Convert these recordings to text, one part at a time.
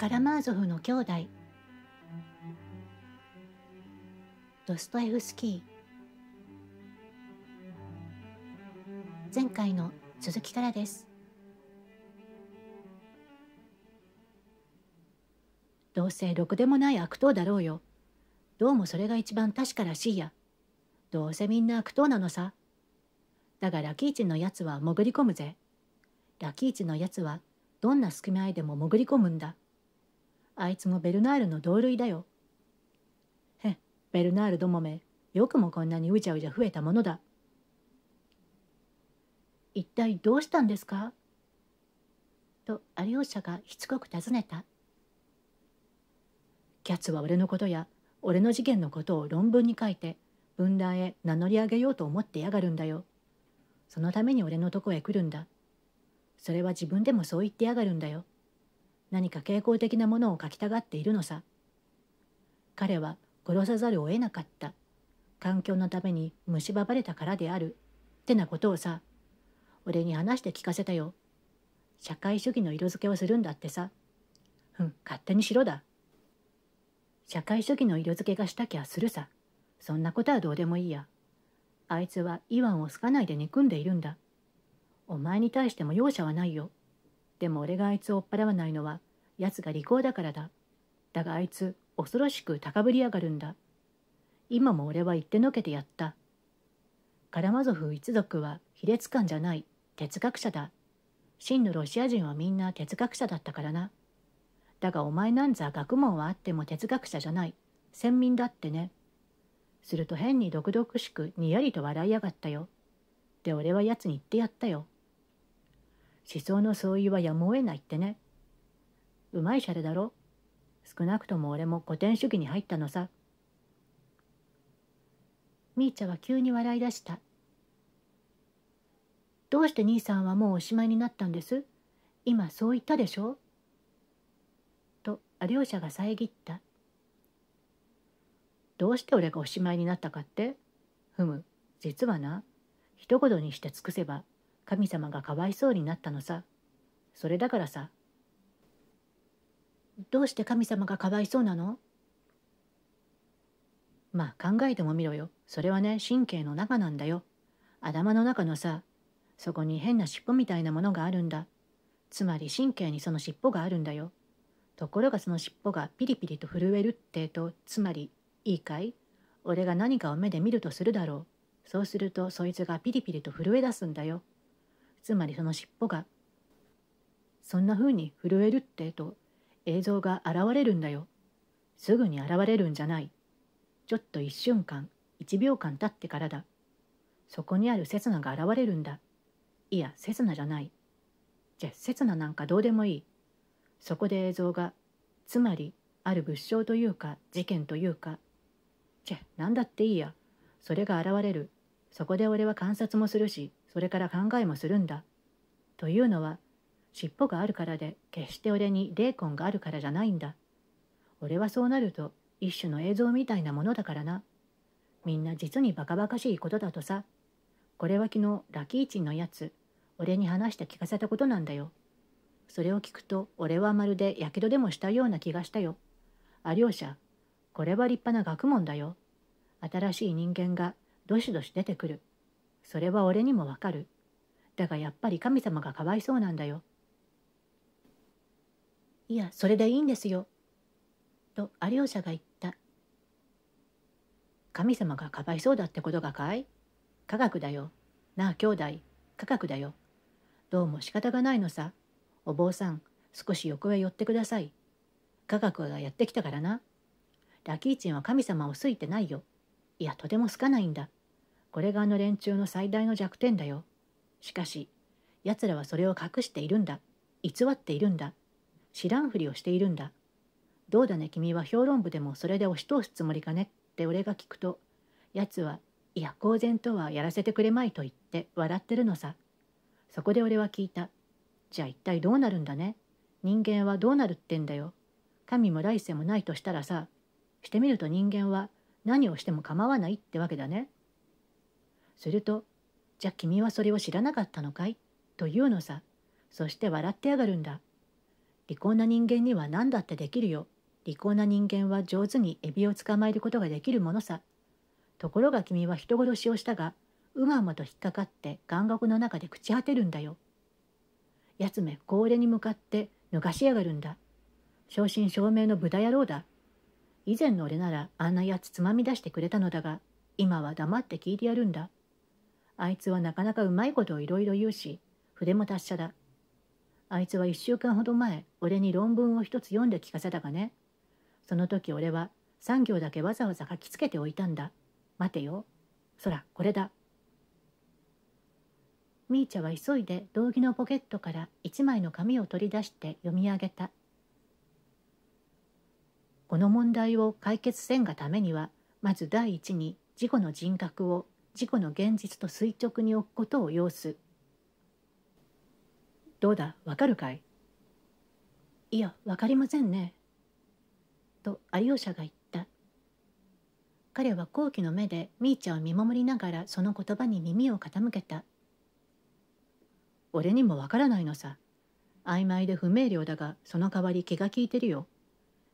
カラマーゾフの兄弟ドストエフスキー前回の続きからですどうせろくでもない悪党だろうよどうもそれが一番確からしいやどうせみんな悪党なのさだがラキーチのやつは潜り込むぜラキーチのやつはどんな隙間でも潜り込むんだあいつもベルナールの同類だよ。へベルナールどもめ、よくもこんなにうじゃうじゃ増えたものだ。一体どうしたんですかと有吉がしつこく尋ねた。キャツは俺のことや俺の事件のことを論文に書いて分断へ名乗り上げようと思ってやがるんだよ。そのために俺のとこへ来るんだ。それは自分でもそう言ってやがるんだよ。何か傾向的なものを書きたがっているのさ彼は殺さざるを得なかった環境のために蝕まれたからであるってなことをさ俺に話して聞かせたよ社会主義の色付けをするんだってさうん勝手にしろだ社会主義の色付けがしたきゃするさそんなことはどうでもいいやあいつはイワンを好かないで憎んでいるんだお前に対しても容赦はないよでも俺があいつを追っ払わないのは、奴が利口だからだ。だがあいつ、恐ろしく高ぶり上がるんだ。今も俺は言ってのけてやった。カラマゾフ一族は卑劣感じゃない、哲学者だ。真のロシア人はみんな哲学者だったからな。だがお前なんざ学問はあっても哲学者じゃない。先民だってね。すると変に毒々しくにやりと笑いやがったよ。で俺は奴に言ってやったよ。思想の相違はやむを得ないってね。うまいシャレだろ少なくとも俺も古典主義に入ったのさ。みーちゃんは急に笑い出した。どうして兄さんはもうおしまいになったんです今そう言ったでしょと両者が遮った。どうして俺がおしまいになったかってふむ、実はな、一言にして尽くせば神様がかわいそうになったのさそれだからさどうして神様がかわいそうなのまあ考えてもみろよそれはね神経の中なんだよ頭の中のさそこに変な尻尾みたいなものがあるんだつまり神経にその尻尾があるんだよところがその尻尾がピリピリと震えるってとつまりいいかい俺が何かを目で見るとするだろうそうするとそいつがピリピリと震え出すんだよつまりその尻尾が。そんな風に震えるってと映像が現れるんだよ。すぐに現れるんじゃない。ちょっと一瞬間、一秒間経ってからだ。そこにあるセスナが現れるんだ。いや、セスナじゃない。じゃ、セスナなんかどうでもいい。そこで映像が、つまり、ある物証というか、事件というか、じゃ、何だっていいや。それが現れる。そこで俺は観察もするしそれから考えもするんだというのは尻尾があるからで決して俺に霊魂があるからじゃないんだ俺はそうなると一種の映像みたいなものだからなみんな実にバカバカしいことだとさこれは昨日ラキーチンのやつ俺に話して聞かせたことなんだよそれを聞くと俺はまるでやけどでもしたような気がしたよあしゃ、これは立派な学問だよ新しい人間がどしどし出てくるそれは俺にもわかるだがやっぱり神様がかわいそうなんだよいやそれでいいんですよと有吉が言った神様がかわいそうだってことがかい科学だよなあ兄弟科学だよどうも仕方がないのさお坊さん少し横へ寄ってください科学がやってきたからなラキーチンは神様を好いてないよいやとても好かないんだこれがあの連中の最大の弱点だよ。しかし、奴らはそれを隠しているんだ。偽っているんだ。知らんふりをしているんだ。どうだね君は評論部でもそれで押し通すつもりかねって俺が聞くと、奴は、いや公然とはやらせてくれまいと言って笑ってるのさ。そこで俺は聞いた。じゃあ一体どうなるんだね人間はどうなるってんだよ。神も来世もないとしたらさ、してみると人間は何をしても構わないってわけだね。すると、じゃあ君はそれを知らなかったのかいと言うのさ。そして笑ってやがるんだ。利口な人間には何だってできるよ。利口な人間は上手にエビを捕まえることができるものさ。ところが君は人殺しをしたが、うまうまと引っかかって監獄の中で朽ち果てるんだよ。やつめ、高齢に向かって抜かしやがるんだ。正真正銘の豚野郎だ。以前の俺ならあんなやつつまみ出してくれたのだが、今は黙って聞いてやるんだ。あいつはなかなかうまいことをいろいろ言うし、筆も達者だ。あいつは1週間ほど前、俺に論文を一つ読んで聞かせたがね。その時俺は3行だけわざわざ書きつけておいたんだ。待てよ。そら、これだ。ミーゃんは急いで道着のポケットから一枚の紙を取り出して読み上げた。この問題を解決せんがためには、まず第一に自己の人格を自己の現実と垂直に置くことを要すどうだわかるかいいやわかりませんねと有吉が言った彼は好奇の目でみーちゃんを見守りながらその言葉に耳を傾けた俺にもわからないのさ曖昧で不明瞭だがその代わり気が利いてるよ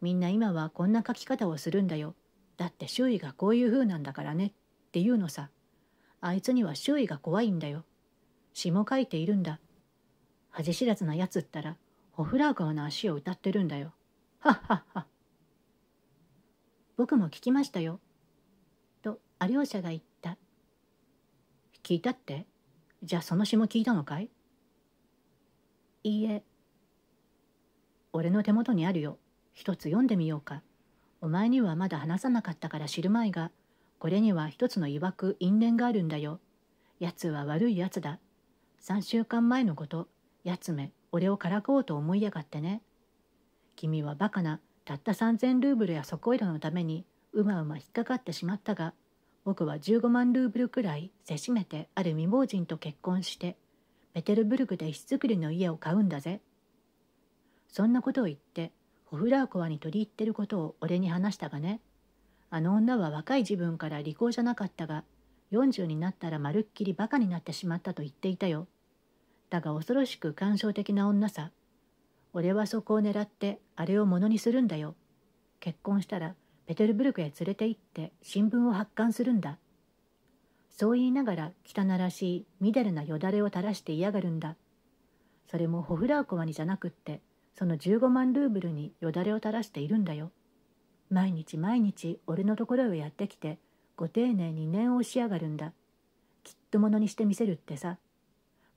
みんな今はこんな書き方をするんだよだって周囲がこういう風なんだからねっていうのさあいつには周囲が怖いんだよ。詩も書いているんだ。恥知らずなやつったら、ホフラー川の足を歌ってるんだよ。はっはっは。僕も聞きましたよ。と、アリョーシャが言った。聞いたってじゃあその詩も聞いたのかいいいえ。俺の手元にあるよ。一つ読んでみようか。お前にはまだ話さなかったから知るまいが、これには一つの曰く因縁があるんだよ。奴は悪い奴だ。3週間前のこと、やつめ、俺をからかうと思いやがってね。君はバカな、たった3000ルーブルやそこいらのために、うまうま引っかかってしまったが、僕は15万ルーブルくらいせしめてある未亡人と結婚して、ペテルブルクで石造りの家を買うんだぜ。そんなことを言って、ホフラーコワに取り入ってることを俺に話したがね。あの女は若い自分から利口じゃなかったが40になったらまるっきりバカになってしまったと言っていたよだが恐ろしく感傷的な女さ俺はそこを狙ってあれをものにするんだよ結婚したらペテルブルクへ連れて行って新聞を発刊するんだそう言いながら汚らしいみだれなよだれを垂らして嫌がるんだそれもホフラーコワにじゃなくってその15万ルーブルによだれを垂らしているんだよ毎日毎日俺のところへやってきてご丁寧に念を押しやがるんだきっとものにしてみせるってさ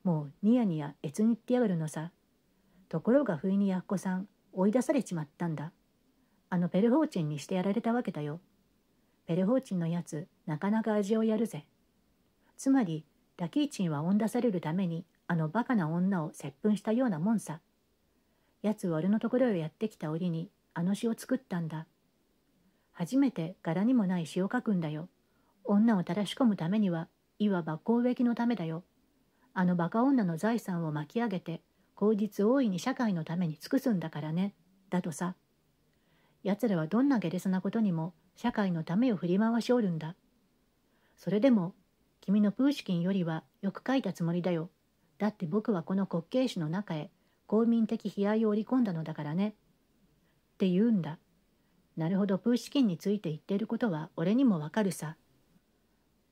もうニヤニヤえつにってやがるのさところが不意にやっこさん追い出されちまったんだあのペルホーチンにしてやられたわけだよペルホーチンのやつなかなか味をやるぜつまりラキーチンは追い出されるためにあのバカな女を接吻したようなもんさやつは俺のところへやってきた折にあの詩を作ったんだ初めて柄にもない詩を書くんだよ。女をたらし込むためには、いわば公益のためだよ。あのバカ女の財産を巻き上げて、口実大いに社会のために尽くすんだからね。だとさ。奴らはどんな下劣なことにも、社会のためを振り回しおるんだ。それでも、君のプーシキンよりはよく書いたつもりだよ。だって僕はこの滑稽史の中へ、公民的悲哀を織り込んだのだからね。って言うんだ。なるほどプーシキンについて言っていることは俺にもわかるさ。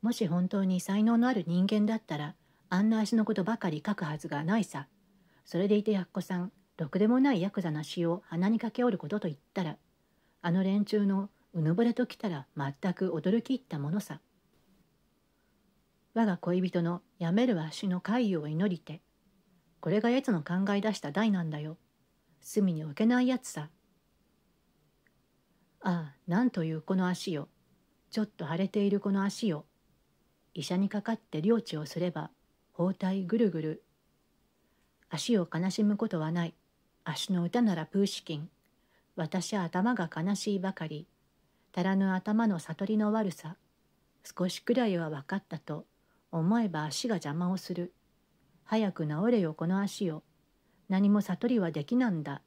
もし本当に才能のある人間だったら、あんな足のことばかり書くはずがないさ。それでいてやっこさん、ろくでもないヤクザな詩を鼻にかけおることと言ったら、あの連中のうぬぼれときたら全く驚きいったものさ。我が恋人のやめるはしの回遊を祈りて、これが奴の考え出した題なんだよ。隅に置けないやつさ。ああなんというこの足よちょっと腫れているこの足よ医者にかかって領地をすれば包帯ぐるぐる足を悲しむことはない足の歌ならプーシキン私は頭が悲しいばかり足らぬ頭の悟りの悪さ少しくらいは分かったと思えば足が邪魔をする早く治れよこの足よ何も悟りはできなんだ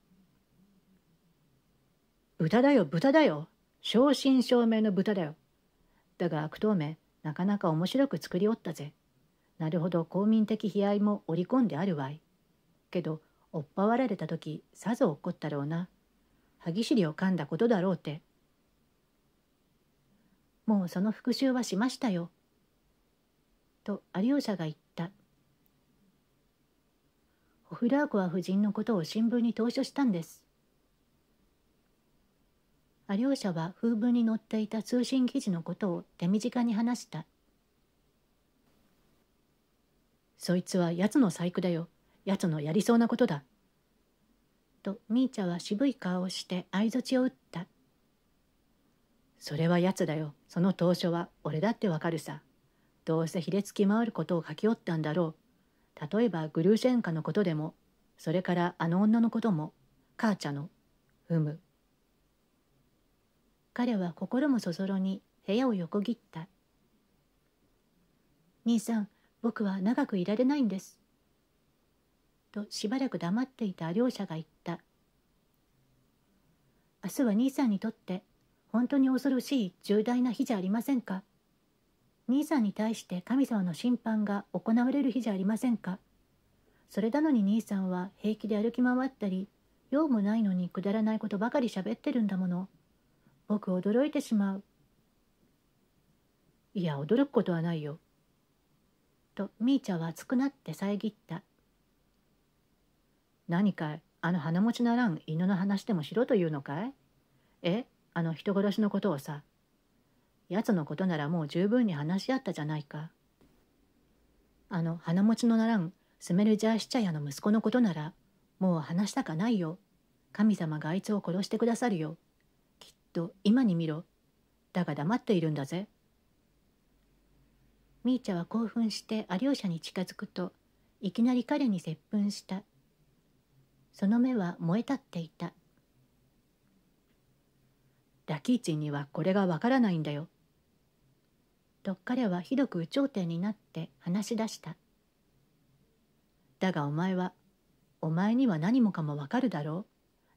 豚だよ、豚だよ。正真正銘の豚だよ。だが悪党め、なかなか面白く作りおったぜ。なるほど公民的悲哀も織り込んであるわい。けど、追っ払われた時、さぞ怒ったろうな。歯ぎしりを噛んだことだろうて。もうその復讐はしましたよ。と有吉が言った。ホフラーコは夫人のことを新聞に投書したんです。アリョーシャは風文に載っていた通信記事のことを手短に話した。そいつは奴の細工だよ。奴のやりそうなことだ。とミーチャは渋い顔をして相槌を打った。それは奴だよ。その当初は俺だってわかるさ。どうせひれつき回ることを書きおったんだろう。例えばグルーシェンカのことでも、それからあの女のことも、母ちゃんの、ふむ、彼は心もそぞろに部屋を横切った兄さん僕は長くいられないんですとしばらく黙っていた両者が言った明日は兄さんにとって本当に恐ろしい重大な日じゃありませんか兄さんに対して神様の審判が行われる日じゃありませんかそれなのに兄さんは平気で歩き回ったり用もないのにくだらないことばかり喋ってるんだもの僕驚いてしまう。いや、驚くことはないよ。と、みーちゃんは熱くなって遮った。何かい、あの鼻持ちならん犬の話でもしろというのかいえ、あの人殺しのことをさ。奴のことならもう十分に話し合ったじゃないか。あの鼻持ちのならんスメルジャーシチャヤの息子のことならもう話したかないよ。神様があいつを殺してくださるよ。と今に見ろだが黙っているんだぜミーチャは興奮してシャに近づくといきなり彼に接吻したその目は燃え立っていたラキーチンにはこれがわからないんだよと彼はひどく有頂天になって話し出しただがお前はお前には何もかもわかるだろう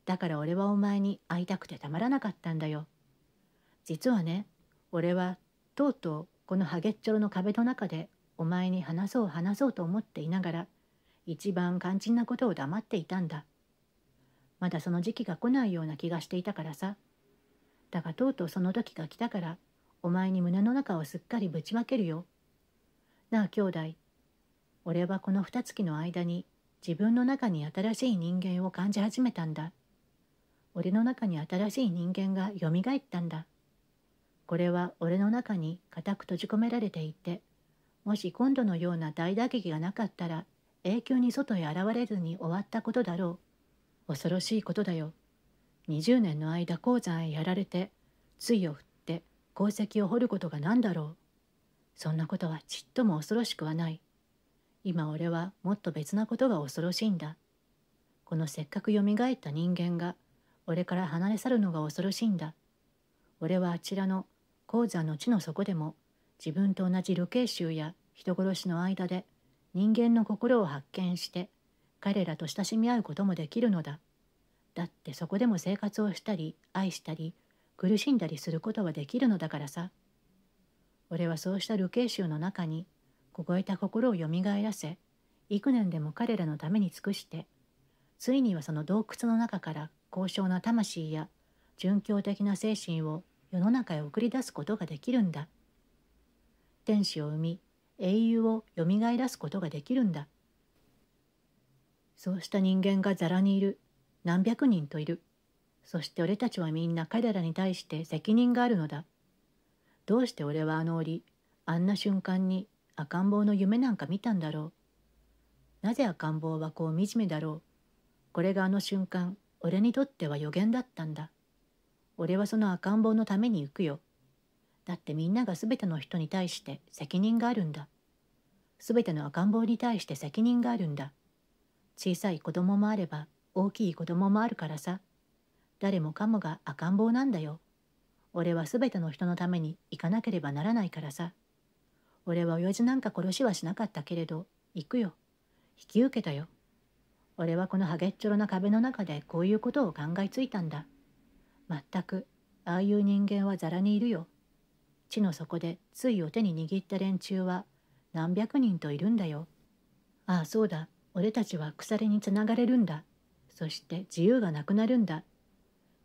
だから俺はお前に会いたくてたまらなかったんだよ。実はね、俺はとうとうこのハゲッチョロの壁の中でお前に話そう話そうと思っていながら、一番肝心なことを黙っていたんだ。まだその時期が来ないような気がしていたからさ。だがとうとうその時が来たから、お前に胸の中をすっかりぶちまけるよ。なあ兄弟、俺はこの二月の間に自分の中に新しい人間を感じ始めたんだ。俺の中に新しい人間がよみがえったんだこれは俺の中に固く閉じ込められていてもし今度のような大打撃がなかったら永久に外へ現れずに終わったことだろう恐ろしいことだよ20年の間鉱山へやられて杖を振って功績を掘ることが何だろうそんなことはちっとも恐ろしくはない今俺はもっと別なことが恐ろしいんだこのせっかくよみがえった人間が俺から離れ去るのが恐ろしいんだ。俺はあちらの鉱山の地の底でも自分と同じ流刑囚や人殺しの間で人間の心を発見して彼らと親しみ合うこともできるのだ。だってそこでも生活をしたり愛したり苦しんだりすることはできるのだからさ。俺はそうした流刑囚の中に凍えた心をよみがえらせ幾年でも彼らのために尽くしてついにはその洞窟の中から高尚な魂や殉教的な精神を世の中へ送り出すことができるんだ天使を生み英雄をよみがえらすことができるんだそうした人間がざらにいる何百人といるそして俺たちはみんな彼らに対して責任があるのだどうして俺はあの折あんな瞬間に赤ん坊の夢なんか見たんだろうなぜ赤ん坊はこう惨めだろうこれがあの瞬間俺にとっては予言だったんだ。俺はその赤ん坊のために行くよ。だってみんなが全ての人に対して責任があるんだ。全ての赤ん坊に対して責任があるんだ。小さい子供もあれば大きい子供もあるからさ。誰もかもが赤ん坊なんだよ。俺は全ての人のために行かなければならないからさ。俺は親父なんか殺しはしなかったけれど、行くよ。引き受けたよ。俺はこのハゲっちょろな壁の中でこういうことを考えついたんだ。まったく、ああいう人間はざらにいるよ。地の底でついを手に握った連中は何百人といるんだよ。ああ、そうだ。俺たちは鎖につながれるんだ。そして自由がなくなるんだ。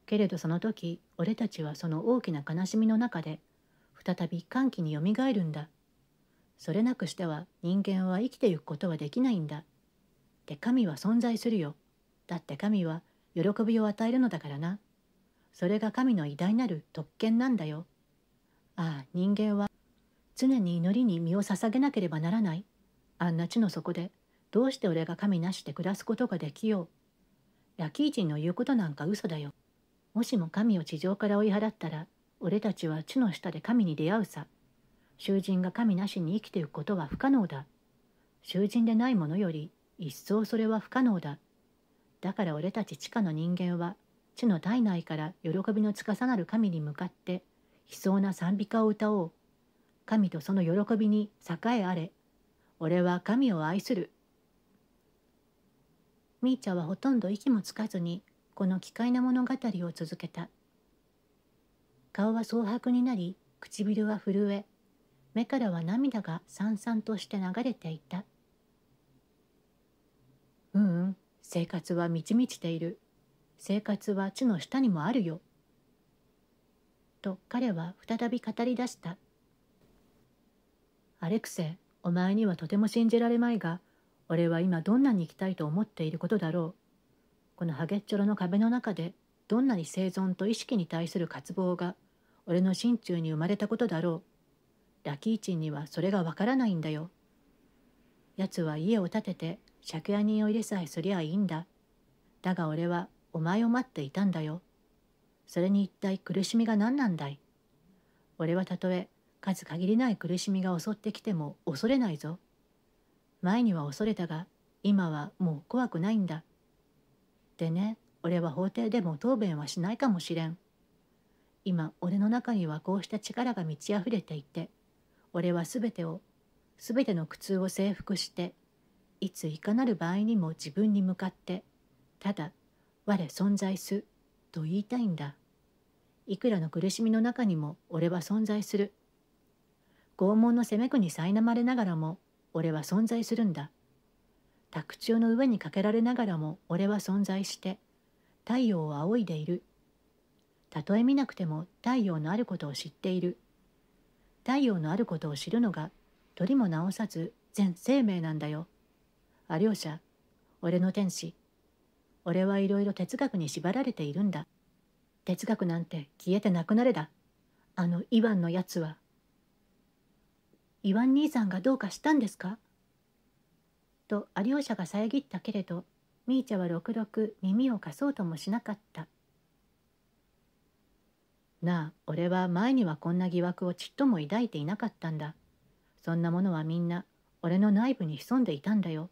けれどその時、俺たちはその大きな悲しみの中で、再び歓喜によみがえるんだ。それなくしては人間は生きてゆくことはできないんだ。って神は存在するよ。だって神は喜びを与えるのだからな。それが神の偉大なる特権なんだよ。ああ、人間は常に祈りに身を捧げなければならない。あんな地の底で、どうして俺が神なしで暮らすことができよう。ラキー人の言うことなんか嘘だよ。もしも神を地上から追い払ったら、俺たちは地の下で神に出会うさ。囚人が神なしに生きていくことは不可能だ。囚人でないものより一層それは不可能だ。だから俺たち地下の人間は、地の体内から喜びの司なる神に向かって、悲壮な賛美歌を歌おう。神とその喜びに栄えあれ。俺は神を愛する。ミーゃんはほとんど息もつかずに、この奇怪な物語を続けた。顔は蒼白になり、唇は震え、目からは涙がさんさんとして流れていた。ううん、生活は満ち満ちている。生活は地の下にもあるよ。と彼は再び語り出した。アレクセイ、お前にはとても信じられまいが、俺は今どんなに生きたいと思っていることだろう。このハゲッチョロの壁の中で、どんなに生存と意識に対する渇望が、俺の心中に生まれたことだろう。ラキーチンにはそれがわからないんだよ。奴は家を建てて借家人を入れさえすりゃいいんだ。だが俺はお前を待っていたんだよ。それに一体苦しみが何なんだい俺はたとえ数限りない苦しみが襲ってきても恐れないぞ。前には恐れたが今はもう怖くないんだ。でね俺は法廷でも答弁はしないかもしれん。今俺の中にはこうした力が満ち溢れていて俺は全てを全ての苦痛を征服していついかなる場合にも自分に向かってただ我存在すと言いたいんだいくらの苦しみの中にも俺は存在する拷問の責め苦に苛まれながらも俺は存在するんだ卓中の上にかけられながらも俺は存在して太陽を仰いでいるたとえ見なくても太陽のあることを知っている太陽のあることを知るのが鳥も直さず全生命なんだよあ両者俺の天使俺はいろいろ哲学に縛られているんだ哲学なんて消えてなくなれだあのイワンのやつはイワン兄さんがどうかしたんですかとアリーシャが遮ったけれどミーチャはろくろく耳を貸そうともしなかったなあ俺は前にはこんな疑惑をちっとも抱いていなかったんだそんなものはみんな俺の内部に潜んでいたんだよ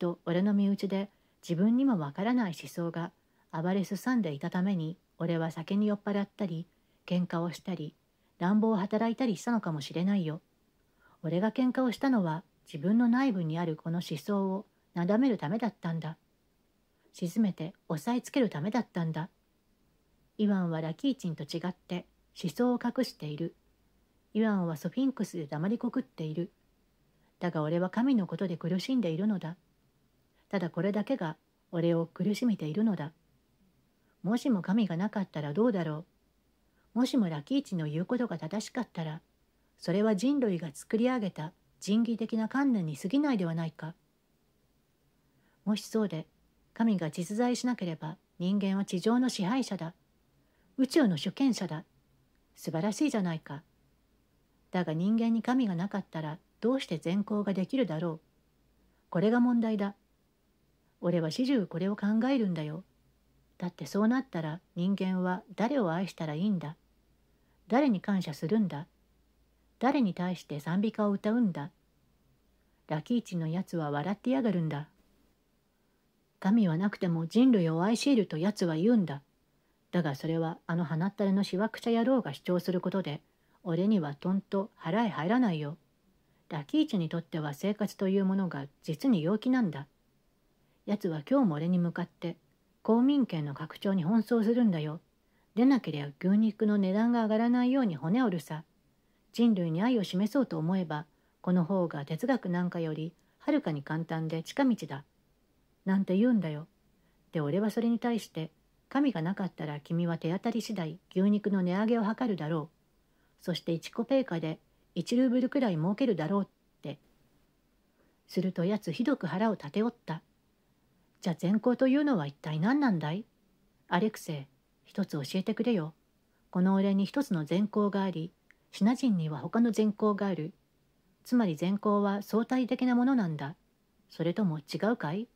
と俺の身内で自分にもわからない思想が暴れすさんでいたために俺は酒に酔っ払ったり喧嘩をしたり乱暴を働いたりしたのかもしれないよ。俺が喧嘩をしたのは自分の内部にあるこの思想をなだめるためだったんだ。沈めて押さえつけるためだったんだ。イワンはラキーチンと違って思想を隠している。イワンはソフィンクスで黙りこくっている。だが俺は神のことで苦しんでいるのだ。ただこれだけが俺を苦しめているのだ。もしも神がなかったらどうだろう。もしもラキーチの言うことが正しかったら、それは人類が作り上げた人技的な観念に過ぎないではないか。もしそうで、神が実在しなければ人間は地上の支配者だ。宇宙の主権者だ。素晴らしいじゃないか。だが人間に神がなかったらどうして善行ができるだろう。これが問題だ。俺は始終これを考えるんだよ。だってそうなったら人間は誰を愛したらいいんだ。誰に感謝するんだ。誰に対して賛美歌を歌うんだ。ラキーチのやつは笑ってやがるんだ。神はなくても人類を愛しいるとやつは言うんだ。だがそれはあの鼻ったれのしわくちゃ野郎が主張することで、俺にはとんと腹へ入らないよ。ラキーチにとっては生活というものが実に陽気なんだ。奴は今日も俺に向かって公民権の拡張に奔走するんだよでなけりゃ牛肉の値段が上がらないように骨折るさ人類に愛を示そうと思えばこの方が哲学なんかよりはるかに簡単で近道だなんて言うんだよで俺はそれに対して神がなかったら君は手当たり次第牛肉の値上げを図るだろうそして1コペーカで1ルーブルくらい儲けるだろうってするとやつひどく腹を立ておったじゃあ善行というのは一体何なんだいアレクセイ、一つ教えてくれよ。この俺に一つの善行があり、シナ人には他の善行がある。つまり善行は相対的なものなんだ。それとも違うかい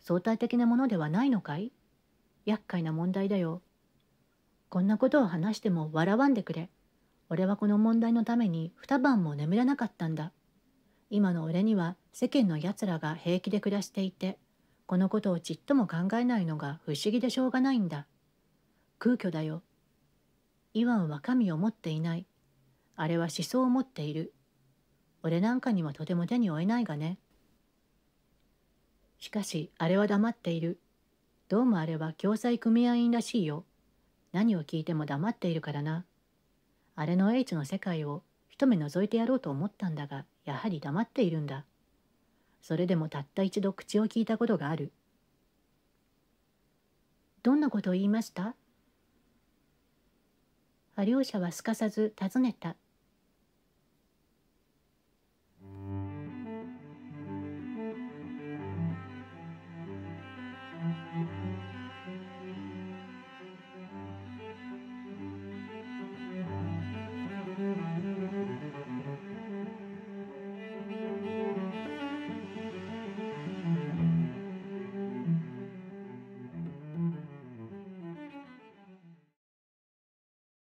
相対的なものではないのかい厄介な問題だよ。こんなことを話しても笑わんでくれ。俺はこの問題のために二晩も眠れなかったんだ。今の俺には世間の奴らが平気で暮らしていて、このことをちっとも考えないのが不思議でしょうがないんだ。空虚だよ。イワンは神を持っていない。あれは思想を持っている。俺なんかにはとても手に負えないがね。しかし、あれは黙っている。どうもあれは共済組合員らしいよ。何を聞いても黙っているからな。あれの H の世界を一目覗いてやろうと思ったんだが、やはり黙っているんだ。それでもたった一度口を聞いたことがある。どんなことを言いました両者はすかさず尋ねた。